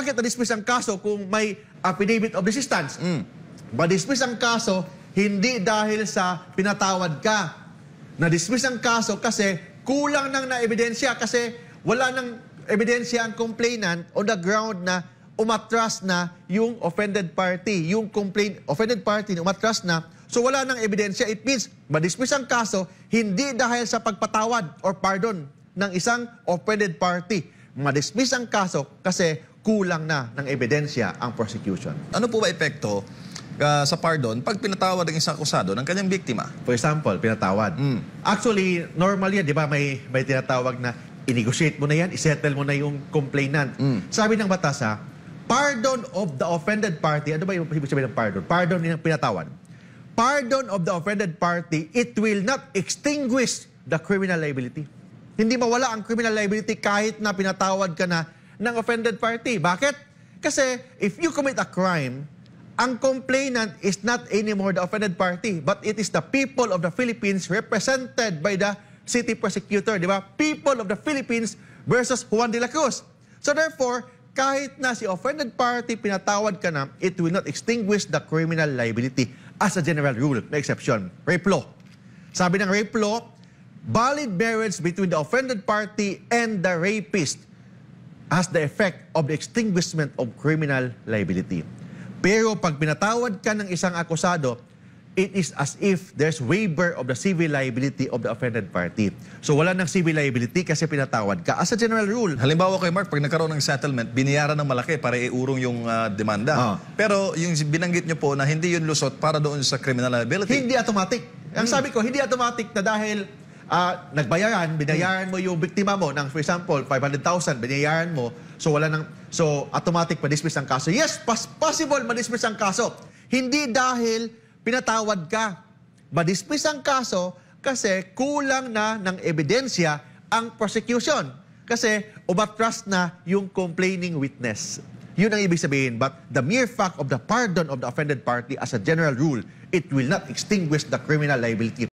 bakit na-dismiss ang kaso kung may affidavit of resistance? Mm. Ma-dismiss ang kaso hindi dahil sa pinatawad ka. Na-dismiss ang kaso kasi kulang nang na-ebidensya kasi wala nang ebidensya ang complainant on the ground na umatras na yung offended party. Yung complaint, offended party na umatras na, so wala nang ebidensya. It means, ma-dismiss ang kaso, hindi dahil sa pagpatawad or pardon ng isang offended party. Ma-dismiss ang kaso kasi kulang na ng ebidensya ang prosecution. Ano po ba epekto uh, sa pardon pag pinatawad ang isang akusado ng kanyang biktima? For example, pinatawad. Mm. Actually, normally yan, di ba? May, may tinatawag na i-negotiate mo na yan, i-settle mo na yung complainant. Mm. Sabi ng batas pardon of the offended party, ano ba yung ibig sabihin ng pardon? Pardon ng pinatawad. Pardon of the offended party, it will not extinguish the criminal liability. Hindi mawala ang criminal liability kahit na pinatawad ka na ng offended party. Bakit? Kasi if you commit a crime, ang complainant is not anymore the offended party, but it is the people of the Philippines represented by the city prosecutor, di ba? People of the Philippines versus Juan de la Cruz. So therefore, kahit na si offended party pinatawad ka na, it will not extinguish the criminal liability as a general rule. May exception, rape law. Sabi ng rape law, valid marriage between the offended party and the rapist as the effect of the extinguishment of criminal liability. Pero pag pinatawad ka ng isang akusado, it is as if there's waiver of the civil liability of the offended party. So wala ng civil liability kasi pinatawad ka. As a general rule. Halimbawa kay Mark, pag nagkaroon ng settlement, binayaran ng malaki para iurong yung uh, demanda. Uh. Pero yung binanggit nyo po na hindi yun lusot para doon sa criminal liability. Hindi automatic. Ang hmm. sabi ko, hindi automatic na dahil uh, nagbayaran, binayaran mo yung biktima mo ng, for example, 500,000, binayaran mo, so wala nang, so automatic madismiss ang kaso. Yes, pas possible madismiss ang kaso. Hindi dahil pinatawad ka. Madismiss ang kaso kasi kulang na ng ebidensya ang prosecution. Kasi umatras na yung complaining witness. Yun ang ibig sabihin. But the mere fact of the pardon of the offended party as a general rule, it will not extinguish the criminal liability.